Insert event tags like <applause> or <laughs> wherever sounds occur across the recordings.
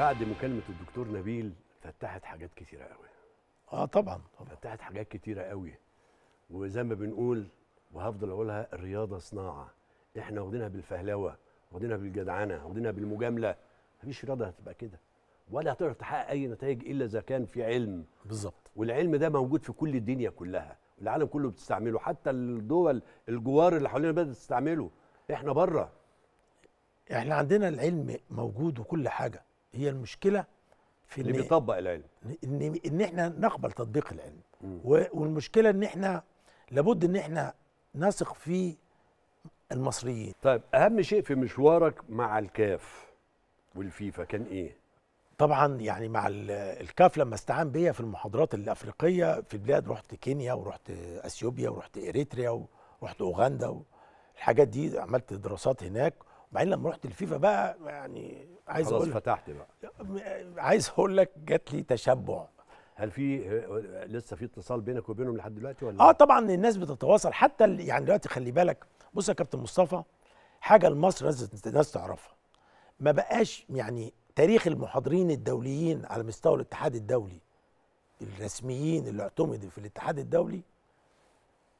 بعد مكالمه الدكتور نبيل فتحت حاجات كتيره قوي اه طبعا, طبعا. فتحت حاجات كتيره قوي وزي ما بنقول وهفضل اقولها الرياضه صناعه احنا واخدينها بالفهلوه واخدينها بالجدعنه واخدينها بالمجامله مفيش رياضه هتبقى كده ولا هتقدر تحقق اي نتائج الا اذا كان في علم بالظبط والعلم ده موجود في كل الدنيا كلها العالم كله بتستعمله حتى الدول الجوار اللي حوالينا بدات تستعمله احنا بره احنا عندنا العلم موجود وكل حاجه هي المشكلة في اللي بيطبق العلم إن, إن إحنا نقبل تطبيق العلم مم. والمشكلة إن إحنا لابد إن إحنا نثق في المصريين طيب أهم شيء في مشوارك مع الكاف والفيفا كان إيه؟ طبعا يعني مع الكاف لما استعان بيا في المحاضرات الافريقيه في البلاد رحت كينيا ورحت اثيوبيا ورحت اريتريا ورحت اوغندا الحاجات دي عملت دراسات هناك بعدين لما رحت الفيفا بقى يعني عايز خلاص اقول فتحت بقى عايز اقول لك جات لي تشبع هل في لسه في اتصال بينك وبينهم لحد دلوقتي ولا اه طبعا الناس بتتواصل حتى يعني دلوقتي خلي بالك بص يا كابتن مصطفى حاجه لمصر لازم الناس تعرفها ما بقاش يعني تاريخ المحاضرين الدوليين على مستوى الاتحاد الدولي الرسميين اللي اعتمدوا في الاتحاد الدولي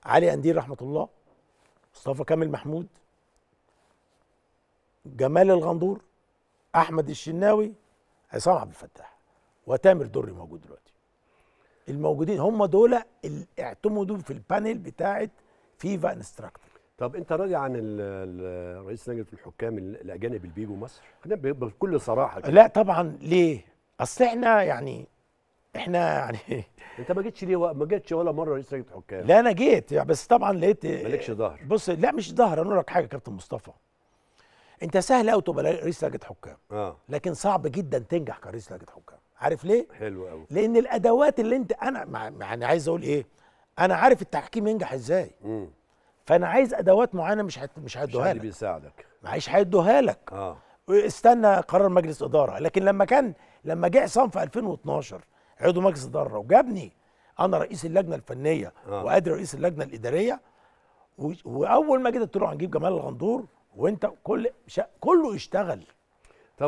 علي قنديل رحمه الله مصطفى كامل محمود جمال الغندور احمد الشناوي عصام عبد الفتاح وتامر دري موجود دلوقتي الموجودين هم دول اللي اعتمدوا في البانل بتاعه فيفا انستراكتور طب انت راضي عن رئيس لجنه الحكام الاجانب اللي بيجوا مصر؟ بكل صراحه كده. لا طبعا ليه؟ اصل احنا يعني احنا يعني <laughs> انت ما جيتش ليه ما جيتش ولا مره رئيس لجنه الحكام لا انا جيت يعني بس طبعا لقيت مالكش ظهر بص لا مش ظهر انا اقول لك حاجه يا كابتن مصطفى انت سهل قوي تبقى رئيس لجنه حكام آه. لكن صعب جدا تنجح كرئيس لجنه حكام عارف ليه حلو قوي لان الادوات اللي انت انا يعني عايز اقول ايه انا عارف التحكيم ينجح ازاي مم. فانا عايز ادوات معينه مش هت... مش هيدوها لك بيساعدك معيش هيدوها لك اه استنى قرار مجلس اداره لكن لما كان لما جه عصام في 2012 عضو مجلس اداره وجابني انا رئيس اللجنه الفنيه آه. وادري رئيس اللجنه الاداريه و... واول ما جيت قلت له هنجيب جمال الغندور وانت كل كله يشتغل